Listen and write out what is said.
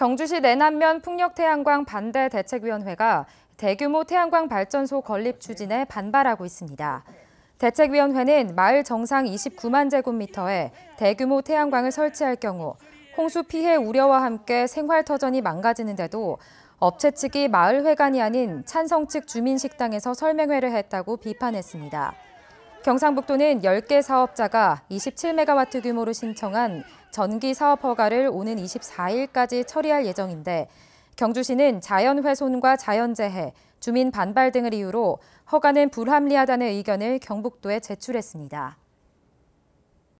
경주시 내남면 풍력태양광 반대 대책위원회가 대규모 태양광 발전소 건립 추진에 반발하고 있습니다. 대책위원회는 마을 정상 29만 제곱미터에 대규모 태양광을 설치할 경우 홍수 피해 우려와 함께 생활터전이 망가지는데도 업체 측이 마을 회관이 아닌 찬성 측 주민식당에서 설명회를 했다고 비판했습니다. 경상북도는 10개 사업자가 27메가와트 규모로 신청한 전기 사업 허가를 오는 24일까지 처리할 예정인데 경주시는 자연훼손과 자연재해, 주민 반발 등을 이유로 허가는 불합리하다는 의견을 경북도에 제출했습니다.